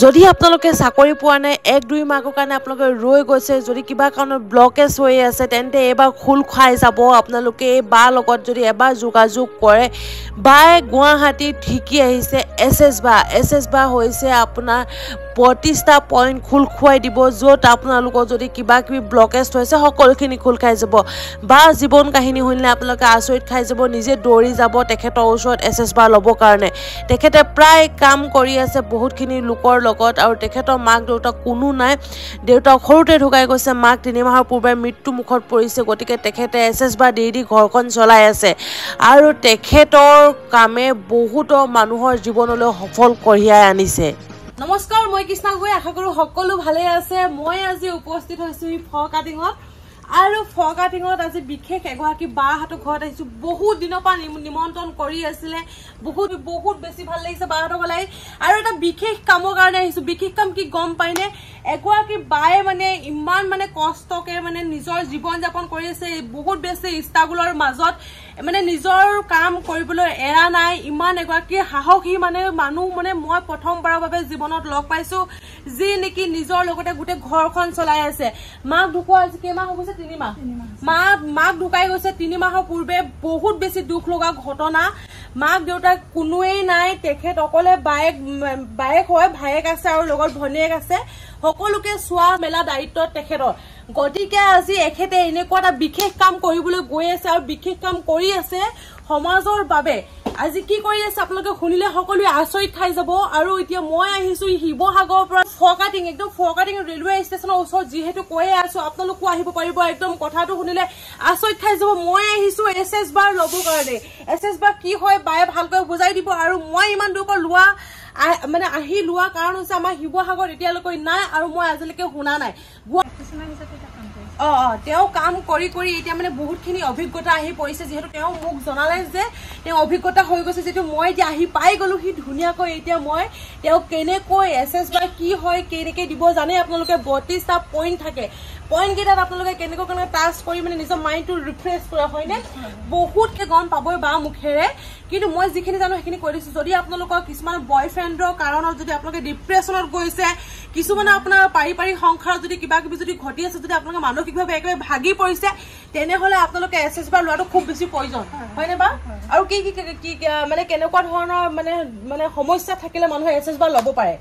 যদি আপোনালোকে চাকৰি পোৱা নাই এক দুই মাহৰ কাৰণে আপোনালোকে ৰৈ গৈছে যদি কিবা কাৰণত ব্লকেজ হৈ আছে তেন্তে এইবাৰ খোল খাই যাব আপোনালোকে এই বাৰ লগত যদি এবাৰ যোগাযোগ কৰে বা গুৱাহাটীত শিকি আহিছে এছ এছ বা এছ এছ বা হৈছে আপোনাৰ পঁয়ত্ৰিছটা পইণ্ট খোল খুৱাই দিব য'ত আপোনালোকৰ যদি কিবা কিবি ব্লকেজ হৈছে সকলোখিনি খোল খাই যাব বা জীৱন কাহিনী শুনিলে আপোনালোকে আচৰিত খাই যাব নিজে দৌৰি যাব তেখেতৰ ওচৰত এছ এছ বা ল'বৰ কাৰণে তেখেতে প্ৰায় কাম কৰি আছে বহুতখিনি লোকৰ লগত আৰু তেখেতৰ মাক দেউতাক কোনো নাই দেউতাক সৰুতে ঢুকাই গৈছে মাক তিনিমাহৰ পূৰ্বে মৃত্যুমুখত পৰিছে গতিকে তেখেতে এছ এছ বা ডি ডি ঘৰখন চলাই আছে আৰু তেখেতৰ কামে বহুতো মানুহৰ জীৱনলৈ সফল কঢ়িয়াই আনিছে নমস্কাৰ মই কৃষ্ণা গগৈ আশা কৰো সকলো ভালে আছে মই আজি উপস্থিত হৈছো ফ কাটিঙত আৰু ফৰকাটিঙত আজি বিশেষ এগৰাকী বাহঁতৰ ঘৰত আহিছোঁ বহুত দিনৰ পৰা নিমন্ত্ৰণ কৰি আছিলে বহুত বহুত বেছি ভাল লাগিছে বাহঁতৰ ঘৰলৈ আৰু এটা বিশেষ কামৰ কাৰণে আহিছোঁ বিশেষ কাম কি গম পাইনে এগৰাকী বায়ে মানে ইমান মানে কষ্টকে মানে নিজৰ জীৱন যাপন কৰি আছে বহুত বেছি ষ্ট্ৰাগলৰ মাজত মানে নিজৰ কাম কৰিবলৈ এৰা নাই ইমান এগৰাকী সাহসী মানে মানুহ মানে মই প্ৰথমবাৰৰ বাবে জীৱনত লগ পাইছোঁ যি নেকি নিজৰ লগতে গোটেই ঘৰখন চলাই আছে মাক ঢুকোৱা আজি কেইমাহ হৈছে গৈছে তিনিমাহ মা মাক ঢুকাই গৈছে তিনিমাহৰ পূৰ্বে বহুত বেছি দুখ লগা ঘটনা মাক দেউতাক কোনোৱেই নাই তেখেত অকলে বায়েক বায়েক হয় ভায়েক আছে আৰু লগত ভনীয়েক আছে সকলোকে চোৱা মেলা দায়িত্ব তেখেতৰ গতিকে আজি এখেতে এনেকুৱা এটা বিশেষ কাম কৰিবলৈ গৈ আছে আৰু বিশেষ কাম কৰি আছে সমাজৰ বাবে আজি কি কৰি আছে আপোনালোকে শুনিলে সকলোৱে আচৰিত খাই যাব আৰু এতিয়া মই আহিছো শিৱসাগৰৰ পৰা ফৰকাটিং একদম ফৰকাটিং ৰেলৱে ষ্টেচনৰ ওচৰত যিহেতু কৈয়ে আছো আপোনালোকো আহিব পাৰিব একদম কথাটো শুনিলে আচৰিত খাই যাব মই আহিছো এছ এছ বাৰ ল'বৰ কাৰণে এছ এছ বাৰ কি হয় বায়ে ভালকৈ বুজাই দিব আৰু মই ইমান দূৰ পৰা লোৱা মানে আহি লোৱা কাৰণ হৈছে আমাৰ শিৱসাগৰত এতিয়ালৈকে নাই আৰু মই আজিলৈকে শুনা নাই তেওঁ কাম কৰি কৰি এতিয়া মানে বহুতখিনি অভিজ্ঞতা আহি পৰিছে যিহেতু তেওঁ মোক জনালে যে তেওঁ অভিজ্ঞতা হৈ গৈছে যিহেতু মই এতিয়া আহি পাই গলো সি ধুনীয়াকৈ এতিয়া মই তেওঁক কেনেকৈ এছ এছ বাই কি হয় কেনেকৈ দিব জানে আপোনালোকে বত্ৰিছটা পইণ্ট থাকে পইণ্টকেইটাত আপোনালোকে কেনেকুৱা কেনেকৈ টাচ কৰি মানে নিজৰ মাইণ্ডটো ৰিফ্ৰেছ কৰে হয়নে বহুতকৈ গম পাবই বা মুখেৰে কিন্তু মই যিখিনি জানো সেইখিনি কৈ দিছোঁ যদি আপোনালোকৰ কিছুমান বয়ফ্ৰেণ্ডৰ কাৰণত যদি আপোনালোকে ডিপ্ৰেশ্যনত গৈছে কিছুমানে আপোনাৰ পাৰিপাৰিক সংসাৰত যদি কিবা কিবি যদি ঘটি আছে যদি আপোনালোকে মানসিকভাৱে একেবাৰে ভাগি পৰিছে তেনেহ'লে আপোনালোকে এছ এছ বাৰ লোৱাটো খুব বেছি প্ৰয়োজন হয়নে বা আৰু কি কি মানে কেনেকুৱা ধৰণৰ মানে মানে সমস্যা থাকিলে মানুহে এছ এছ বাৰ ল'ব পাৰে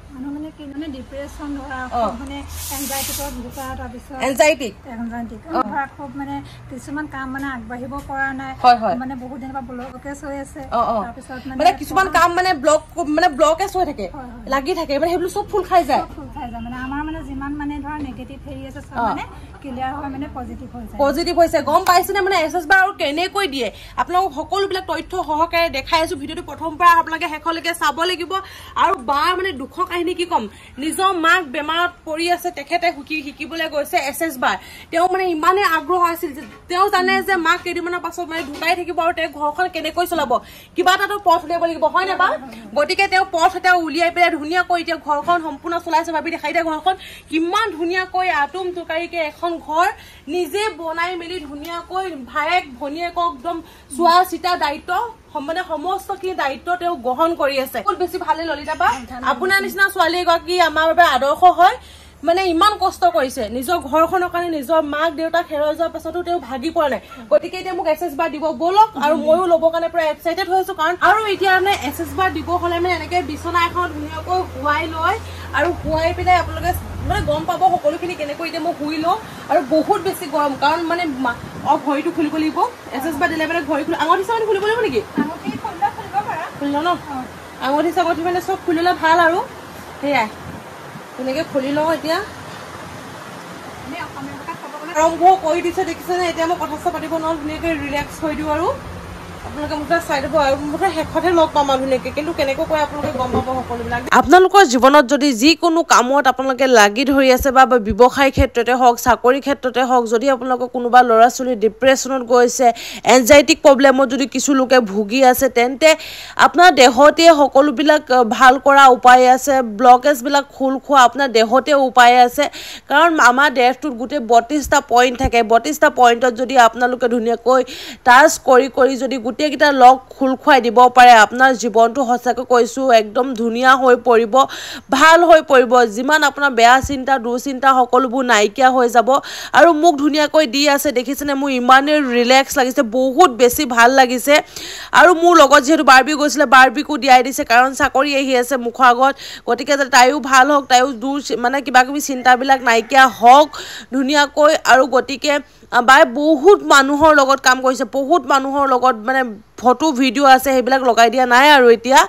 এনজাইটিক এনজাইটিক ধৰা খুব মানে কিছুমান কাম মানে আগবাঢ়িব পৰা নাই মানে বহুত দিনৰ পৰা ব্লকে চৈ আছে তাৰপিছত মানে কিছুমান কাম মানে ব্লক মানে ব্লকে চৈ থাকে লাগি থাকে মানে সেইবোৰ চব ফুল খাই যায় ফুল খাই যায় মানে আমাৰ মানে যিমান মানে ধৰা নেগেটিভ হেৰি আছে চব মানে পজিটিভ হৈছে গম পাইছেনে মানে এছ এছ বাৰ আৰু কেনেকৈ দিয়ে আপোনালোকক সকলোবিলাক তথ্য সহকাৰে দেখাই আছো ভিডিঅ'টো প্ৰথম পৰা আপোনালোকে শেষলৈকে চাব লাগিব আৰু বা মানে দুখৰ কাহিনী কি ক'ম নিজৰ মাক বেমাৰত পৰি আছে তেখেতে সুখী শিকিবলৈ গৈছে এছ এছ বাৰ তেওঁ মানে ইমানেই আগ্ৰহ আছিল যে তেওঁ জানে যে মাক কেইদিনমানৰ পাছত মানে ঢুকাই থাকিব আৰু তেওঁ ঘৰখন কেনেকৈ চলাব কিবা এটাতো পথ উলিয়াব লাগিব হয় নে বা গতিকে তেওঁ পথ তেওঁ উলিয়াই পেলাই ধুনীয়াকৈ এতিয়া ঘৰখন সম্পূৰ্ণ চলাইছে ভাবি দেখাই দিয়ে ঘৰখন কিমান ধুনীয়াকৈ আটুম টোকাৰিকে এখন এখন ঘৰ নিজে বনাই মেলি ধুনীয়াকৈ ভায়েক ভনীয়েকক একদম চোৱা চিতা দায়িত্ব মানে সমস্তখিনি দায়িত্ব তেওঁ গ্ৰহণ কৰি আছে বহুত বেছি ভালে ললিতা ললিতাবা আপোনাৰ নিচিনা ছোৱালী এগৰাকী আমাৰ বাবে আদৰ্শ হয় মানে ইমান কষ্ট কৰিছে নিজৰ ঘৰখনৰ কাৰণে নিজৰ মাক দেউতাক হেৰুৱাই যোৱাৰ পাছতো তেওঁ ভাগি পোৱা নাই গতিকে এতিয়া মোক এছ এছ বাৰ দিব বলক আৰু ময়ো ল'বৰ কাৰণে পূৰা এক্সাইটেড হৈ আছো কাৰণ আৰু এতিয়া মানে এছ এছ বাৰ দিব হ'লে মানে এনেকে বিচনা এখন ধুনীয়াকৈ শুৱাই লৈ আৰু শুৱাই পেলাই আপোনালোকে মানে গম পাব সকলোখিনি কেনেকৈ এতিয়া মই শুই লওঁ আৰু বহুত বেছি গৰম কাৰণ মানে অ ভৰিটো খুলিব লাগিব এছ এছ বাৰ দিলে মানে ভৰি খুলি আঙঠি চাঙঠি খুলিব লাগিব নেকি আঙুঠি খুলিব খুলিলে ন আঙুঠি চাঙঠি মানে চব খুলিলে ভাল আৰু সেয়াই এনেকৈ খুলি লওঁ এতিয়া আৰম্ভ কৰি দিছে দেখিছেনে এতিয়া মই কথা চথা পাতিব নোৱাৰোঁ ধুনীয়াকৈ ৰিলেক্স হৈ দিওঁ আৰু আপোনালোকৰ জীৱনত যদি যিকোনো কামত আপোনালোকে লাগি ধৰি আছে বা ব্যৱসায় ক্ষেত্ৰতে হওক চাকৰি ক্ষেত্ৰতে হওক যদি আপোনালোকৰ কোনোবা ল'ৰা ছোৱালী ডিপ্ৰেশ্যনত গৈছে এনজাইটিক প্ৰব্লেমত যদি কিছু লোকে ভুগি আছে তেন্তে আপোনাৰ দেহতে সকলোবিলাক ভাল কৰা উপায় আছে ব্লকেজবিলাক খোল খোৱা আপোনাৰ দেহতে উপায় আছে কাৰণ আমাৰ দেহটোত গোটেই বত্ৰিছটা পইণ্ট থাকে বত্ৰিছটা পইণ্টত যদি আপোনালোকে ধুনীয়াকৈ টাচ কৰি কৰি যদি গোটেইকেইটা লগ খোল খুৱাই দিব পাৰে আপোনাৰ জীৱনটো সঁচাকৈ কৈছোঁ একদম ধুনীয়া হৈ পৰিব ভাল হৈ পৰিব যিমান আপোনাৰ বেয়া চিন্তা দুঃচিন্তা সকলোবোৰ নাইকিয়া হৈ যাব আৰু মোক ধুনীয়াকৈ দি আছে দেখিছেনে মোৰ ইমানেই ৰিলেক্স লাগিছে বহুত বেছি ভাল লাগিছে আৰু মোৰ লগত যিহেতু বাৰ্বি গৈছিলে বাৰ্বিকো দিয়াই দিছে কাৰণ চাকৰি আহি আছে মুখৰ আগত গতিকে তাইও ভাল হওক তাইও দূৰ মানে কিবা কিবি চিন্তাবিলাক নাইকিয়া হওক ধুনীয়াকৈ আৰু গতিকে বাই বহুত মানুহৰ লগত কাম কৰিছে বহুত মানুহৰ লগত মানে মানে ফটো ভিডিঅ' আছে সেইবিলাক লগাই দিয়া নাই আৰু এতিয়া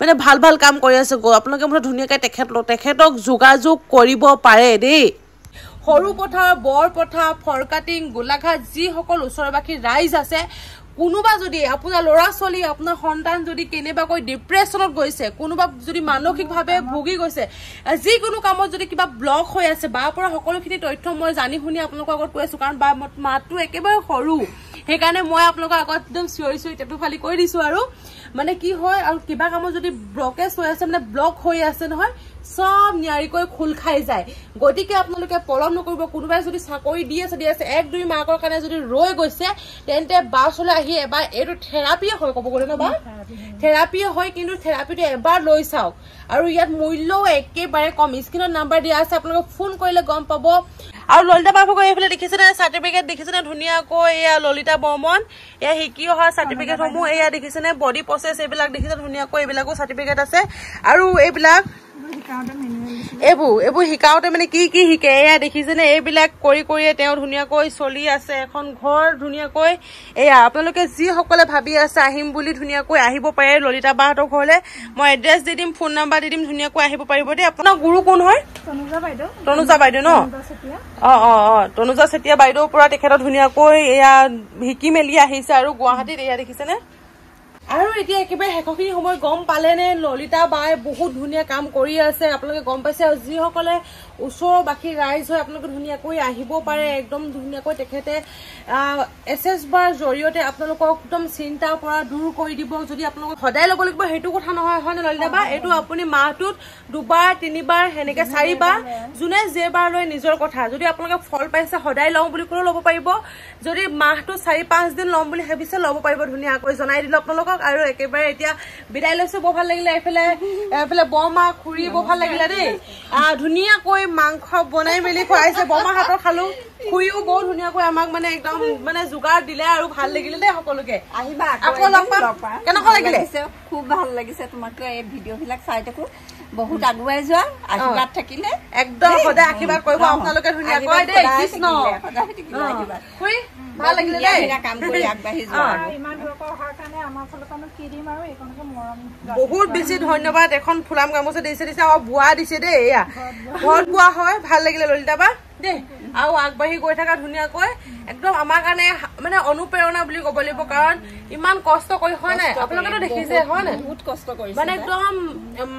মানে ভাল ভাল কাম কৰি আছে আপোনালোকে মানে ধুনীয়াকৈ তেখেত তেখেতক যোগাযোগ কৰিব পাৰে দেই সৰু পথাৰ বৰপথাৰ ফৰকাটিং গোলাঘাট যিসকল ওচৰবাসী ৰাইজ আছে কোনোবা যদি আপোনাৰ ল'ৰা ছোৱালী আপোনাৰ সন্তান যদি কেনেবাকৈ ডিপ্ৰেশ্যনত গৈছে কোনোবা যদি মানসিকভাৱে ভুগি গৈছে যিকোনো কামত যদি কিবা ব্লক হৈ আছে বাৰ পৰা সকলোখিনি তথ্য মই জানি শুনি আপোনালোকৰ আগত কৈ আছোঁ কাৰণ বা মাতটো একেবাৰে সৰু সেইকাৰণে মই আপোনালোকক আগত একদম চিঞৰি চিঞৰি টেপটো ফালি কৰি দিছোঁ আৰু মানে কি হয় আৰু কিবা কামত যদি ব্লকেজ হৈ আছে মানে ব্লক হৈ আছে নহয় চব নিয়াৰিকৈ খোল খাই যায় গতিকে আপোনালোকে পলম নকৰিব কোনোবাই যদি চাকৰি দি আছে দি আছে এক দুই মাকৰ কাৰণে যদি ৰৈ গৈছে তেন্তে বাছলৈ আহি এবাৰ এইটো থেৰাপিয়ে হয় ক'ব গ'লে ন বা থেৰাপিয়ে হয় কিন্তু থেৰাপিটো এবাৰ লৈ চাওক আৰু ইয়াত মূল্যও একেবাৰে কম স্ক্ৰীনত নাম্বাৰ দিয়া আছে আপোনালোকে ফোন কৰিলে গম পাব আৰু ললিতা বাবুকো এইফালে দেখিছেনে চাৰ্টিফিকেট দেখিছেনে ধুনীয়াকৈ এয়া ললিতা বৰ্মন এয়া শিকি অহা চাৰ্টিফিকেটসমূহ এয়া দেখিছেনে বডি প্ৰচেছ এইবিলাক দেখিছে ধুনীয়াকৈ এইবিলাকো চাৰ্টিফিকেট আছে আৰু এইবিলাক এইবোৰ এইবোৰ শিকাওঁতে মানে কি কি শিকে এয়া দেখিছেনে এইবিলাক কৰি কৰিয়ে তেওঁ ধুনীয়াকৈ চলি আছে এখন ঘৰ ধুনীয়াকৈ এয়া আপোনালোকে যিসকলে ভাবি আছে আহিম বুলি ধুনীয়াকৈ আহিব পাৰে ললিতা বাহঁতৰ ঘৰলৈ মই এড্ৰেছ দি দিম ফোন নাম্বাৰ দি দিম ধুনীয়াকৈ আহিব পাৰিব দেই আপোনাৰ গুৰু কোন হয় তনুজা বাইদেউ ন অঁ অঁ অঁ তনুজা চেতিয়া বাইদেউৰ পৰা তেখেতৰ ধুনীয়াকৈ এয়া শিকি মেলি আহিছে আৰু গুৱাহাটীত এয়া দেখিছেনে আৰু এতিয়া একেবাৰে শেষৰখিনি সময় গম পালেনে ললিতা বাই বহুত ধুনীয়া কাম কৰি আছে আপোনালোকে গম পাইছে আৰু যিসকলে ওচৰৰ বাকী ৰাইজ হয় আপোনালোকে ধুনীয়াকৈ আহিব পাৰে একদম ধুনীয়াকৈ তেখেতে এছ এছ বাৰ জৰিয়তে আপোনালোকক একদম চিন্তাৰ পৰা দূৰ কৰি দিব যদি আপোনালোকক সদায় ল'ব লাগিব সেইটো কথা নহয় হয় নে ললিতা বা এইটো আপুনি মাহটোত দুবাৰ তিনিবাৰ সেনেকে চাৰিবাৰ যোনে যেবাৰ লয় নিজৰ কথা যদি আপোনালোকে ফল পাইছে সদায় লওঁ বুলি ক'লেও ল'ব পাৰিব যদি মাহটো চাৰি পাঁচদিন ল'ম বুলি ভাবিছে ল'ব পাৰিব ধুনীয়াকৈ জনাই দিলোঁ আপোনালোকক আহক আৰু একেবাৰে এতিয়া বিদায় লৈছো বৰ ভাল লাগিলে এইফালে এইফালে বৰমা খুৰী বৰ ভাল লাগিলে দেই ধুনীয়াকৈ মাংস বনাই মেলি খুৱাইছে বৰমা হাতত খালো খুৰীও বহুত ধুনীয়াকৈ আমাক মানে একদম মানে যোগাৰ দিলে আৰু ভাল লাগিলে দেই সকলোকে আহিবা কেনেকুৱা লাগিলে খুব ভাল লাগিছে তোমাকো এই ভিডিঅ' বিলাক চাই থাকো বহুত আগুৱাই যোৱা আশীৰ্বাদ থাকিলে একদম সদায় আশীৰ্বাদ কৰিব আপোনালোকে ধুনীয়াকৈ দেই কৃষ্ণ বহুত বেছি ধন্যবাদ এখন ফুলাম গামোচা দিছে দিছে আৰু বোৱা দিছে দেই এয়া ঘৰত বোৱা হয় ভাল লাগিলে ললিতাবা দেই আৰু আগবাঢ়ি গৈ থাকা ধুনীয়াকৈ একদম আমাৰ কাৰণে মানে অনুপ্ৰেৰণা বুলি ক'ব লাগিব কাৰণ ইমান কষ্ট কৰি হয় নাই আপোনালোকেতো দেখিছে হয় নাই বহুত কষ্ট কৰি মানে একদম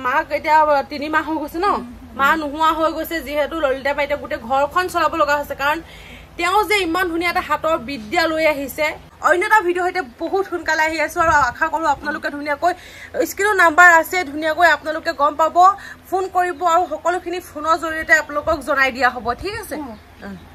মাক এতিয়া তিনি মাহ হৈ গৈছে ন মা নোহোৱা হৈ গৈছে যিহেতু ললিতা বা এতিয়া গোটেই ঘৰখন চলাব লগা হৈছে কাৰণ তেওঁ যে ইমান ধুনীয়া এটা হাতৰ বিদ্যা লৈ আহিছে অন্য এটা ভিডিঅ' সৈতে বহুত সোনকালে আহি আছো আৰু আশা কৰোঁ আপোনালোকে ধুনীয়াকৈ স্ক্ৰীণৰ নাম্বাৰ আছে ধুনীয়াকৈ আপোনালোকে গম পাব ফোন কৰিব আৰু সকলোখিনি ফোনৰ জৰিয়তে আপোনালোকক জনাই দিয়া হ'ব ঠিক আছে